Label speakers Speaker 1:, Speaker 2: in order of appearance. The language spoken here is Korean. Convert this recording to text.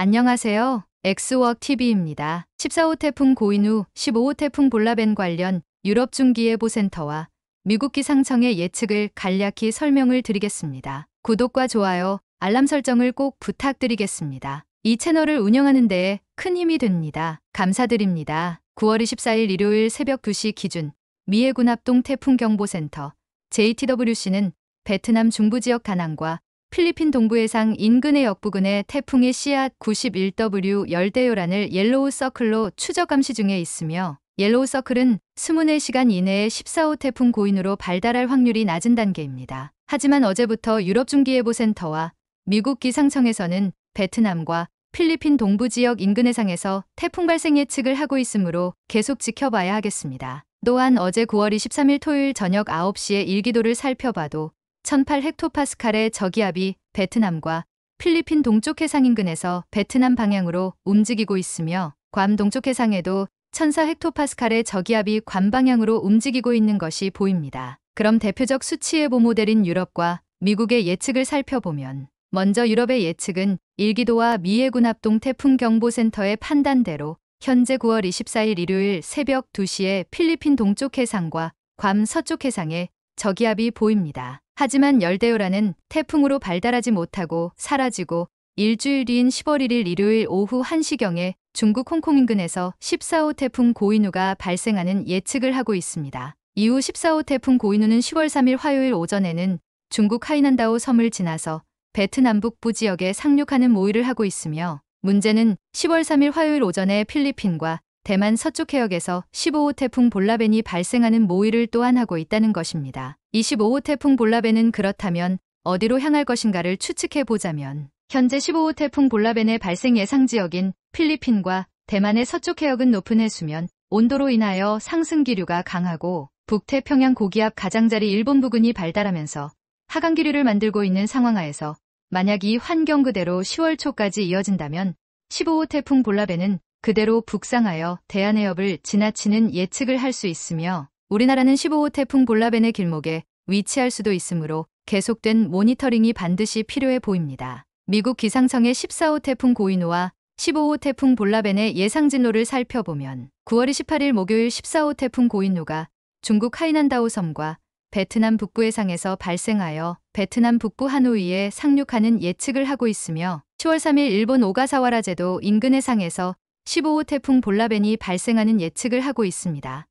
Speaker 1: 안녕하세요. 엑스워크 TV입니다. 14호 태풍 고인우, 15호 태풍 볼라벤 관련 유럽 중기예보센터와 미국 기상청의 예측을 간략히 설명을 드리겠습니다. 구독과 좋아요, 알람 설정을 꼭 부탁드리겠습니다. 이 채널을 운영하는 데에 큰 힘이 됩니다. 감사드립니다. 9월 24일 일요일 새벽 2시 기준 미해군 합동 태풍경보센터 JTWC는 베트남 중부지역 가난과 필리핀 동부 해상 인근의 역부근에 태풍의 씨앗 91W 열대요란을 옐로우 서클로 추적 감시 중에 있으며 옐로우 서클은 24시간 이내에 14호 태풍 고인으로 발달할 확률이 낮은 단계입니다. 하지만 어제부터 유럽 중기예보센터와 미국 기상청에서는 베트남과 필리핀 동부 지역 인근 해상에서 태풍 발생 예측을 하고 있으므로 계속 지켜봐야 하겠습니다. 또한 어제 9월 23일 토요일 저녁 9시에 일기도를 살펴봐도 1008헥토파스칼의 저기압이 베트남과 필리핀 동쪽 해상 인근에서 베트남 방향으로 움직이고 있으며 괌 동쪽 해상에도 1004헥토파스칼의 저기압이 괌 방향으로 움직이고 있는 것이 보입니다. 그럼 대표적 수치의 보모델인 유럽과 미국의 예측을 살펴보면 먼저 유럽의 예측은 일기도와 미해군 합동 태풍 경보센터의 판단대로 현재 9월 24일 일요일 새벽 2시에 필리핀 동쪽 해상과 괌 서쪽 해상에 저기압이 보입니다. 하지만 열대요라는 태풍으로 발달하지 못하고 사라지고 일주일 뒤인 10월 1일 일요일 오후 1시경에 중국 홍콩 인근에서 14호 태풍 고인우가 발생하는 예측을 하고 있습니다. 이후 14호 태풍 고인우는 10월 3일 화요일 오전에는 중국 하이난다오 섬을 지나서 베트남 북부 지역에 상륙하는 모의를 하고 있으며 문제는 10월 3일 화요일 오전에 필리핀과 대만 서쪽 해역에서 15호 태풍 볼라벤이 발생하는 모의를 또한 하고 있다는 것입니다. 25호 태풍 볼라벤은 그렇다면 어디로 향할 것인가를 추측해 보자면 현재 15호 태풍 볼라벤의 발생 예상 지역인 필리핀과 대만의 서쪽 해역은 높은 해수면, 온도로 인하여 상승 기류가 강하고 북태평양 고기압 가장자리 일본 부근이 발달하면서 하강 기류를 만들고 있는 상황하에서 만약 이 환경 그대로 10월 초까지 이어진다면 15호 태풍 볼라벤은 그대로 북상하여 대한해협을 지나치는 예측을 할 수 있으며 우리나라는 15호 태풍 볼라벤의 길목에 위치할 수도 있으므로 계속된 모니터링이 반드시 필요해 보입니다. 미국 기상청의 14호 태풍 고이노와 15호 태풍 볼라벤의 예상 진로를 살펴보면 9월 28일 목요일 14호 태풍 고인노가 중국 하이난다오 섬과 베트남 북부 해상에서 발생하여 베트남 북부 하노이에 상륙하는 예측을 하고 있으며 10월 3일 일본 오가사와라 제도 인근 해상에서 15호 태풍 볼라벤이 발생하는 예측을 하고 있습니다.